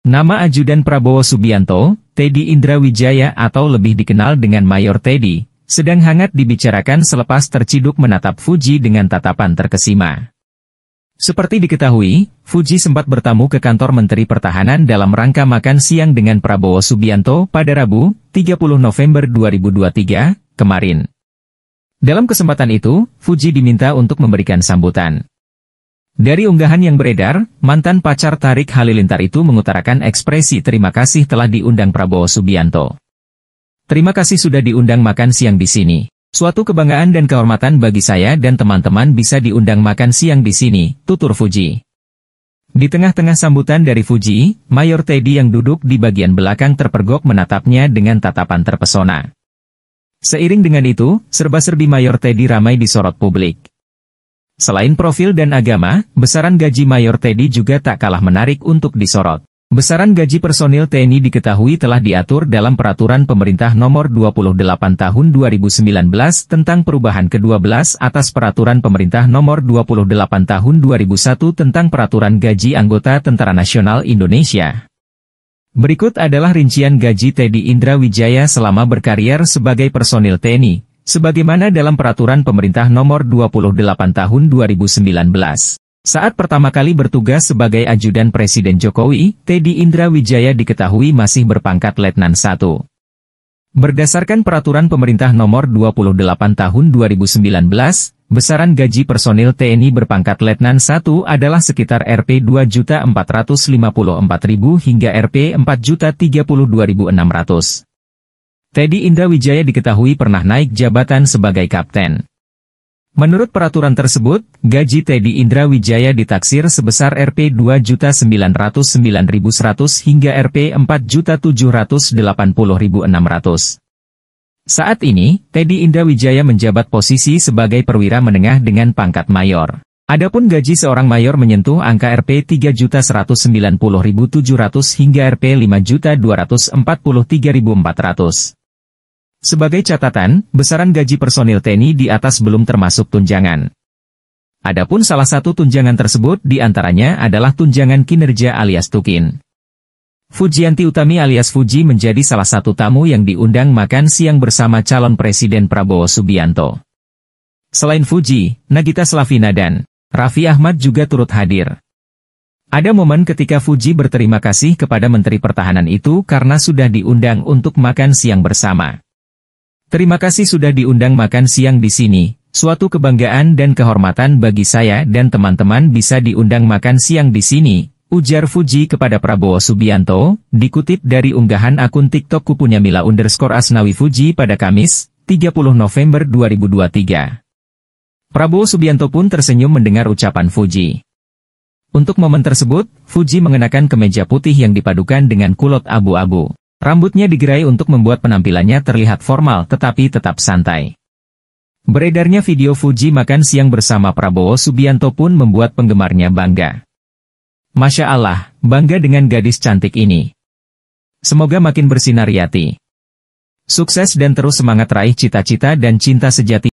Nama ajudan Prabowo Subianto, Teddy Indrawijaya atau lebih dikenal dengan Mayor Teddy, sedang hangat dibicarakan selepas terciduk menatap Fuji dengan tatapan terkesima. Seperti diketahui, Fuji sempat bertamu ke kantor Menteri Pertahanan dalam rangka makan siang dengan Prabowo Subianto pada Rabu, 30 November 2023, kemarin. Dalam kesempatan itu, Fuji diminta untuk memberikan sambutan. Dari unggahan yang beredar, mantan pacar Tarik Halilintar itu mengutarakan ekspresi terima kasih telah diundang Prabowo Subianto. Terima kasih sudah diundang makan siang di sini. Suatu kebanggaan dan kehormatan bagi saya dan teman-teman bisa diundang makan siang di sini, tutur Fuji. Di tengah-tengah sambutan dari Fuji, Mayor Teddy yang duduk di bagian belakang terpergok menatapnya dengan tatapan terpesona. Seiring dengan itu, serba-serbi Mayor Teddy ramai disorot publik. Selain profil dan agama, besaran gaji Mayor Teddy juga tak kalah menarik untuk disorot. Besaran gaji personil TNI diketahui telah diatur dalam Peraturan Pemerintah Nomor 28 Tahun 2019 tentang perubahan ke-12 atas Peraturan Pemerintah Nomor 28 Tahun 2001 tentang Peraturan Gaji Anggota Tentara Nasional Indonesia. Berikut adalah rincian gaji Teddy Indra Wijaya selama berkarier sebagai personil TNI. Sebagaimana dalam peraturan pemerintah nomor 28 tahun 2019. Saat pertama kali bertugas sebagai ajudan Presiden Jokowi, Teddy Indra Wijaya diketahui masih berpangkat Letnan 1. Berdasarkan peraturan pemerintah nomor 28 tahun 2019, besaran gaji personil TNI berpangkat Letnan 1 adalah sekitar Rp 2.454.000 hingga Rp 4.032.600. Teddy Indrawijaya diketahui pernah naik jabatan sebagai kapten. Menurut peraturan tersebut, gaji Teddy Indrawijaya ditaksir sebesar Rp 2.909.100 hingga Rp 4.780.600. Saat ini, Teddy Indrawijaya menjabat posisi sebagai perwira menengah dengan pangkat mayor. Adapun gaji seorang mayor menyentuh angka Rp 3.190.700 hingga Rp 5.243.400. Sebagai catatan, besaran gaji personil TNI di atas belum termasuk tunjangan. Adapun salah satu tunjangan tersebut diantaranya adalah tunjangan kinerja alias tukin. Fujianti Utami alias Fuji menjadi salah satu tamu yang diundang makan siang bersama calon Presiden Prabowo Subianto. Selain Fuji, Nagita Slavina dan Raffi Ahmad juga turut hadir. Ada momen ketika Fuji berterima kasih kepada Menteri Pertahanan itu karena sudah diundang untuk makan siang bersama. Terima kasih sudah diundang makan siang di sini. Suatu kebanggaan dan kehormatan bagi saya dan teman-teman bisa diundang makan siang di sini, ujar Fuji kepada Prabowo Subianto, dikutip dari unggahan akun TikTok kupunya Mila underscore Asnawi Fuji pada Kamis, 30 November 2023. Prabowo Subianto pun tersenyum mendengar ucapan Fuji. Untuk momen tersebut, Fuji mengenakan kemeja putih yang dipadukan dengan kulot abu-abu. Rambutnya digerai untuk membuat penampilannya terlihat formal tetapi tetap santai. Beredarnya video Fuji makan siang bersama Prabowo Subianto pun membuat penggemarnya bangga. Masya Allah, bangga dengan gadis cantik ini. Semoga makin bersinar Yati. Sukses dan terus semangat raih cita-cita dan cinta sejati.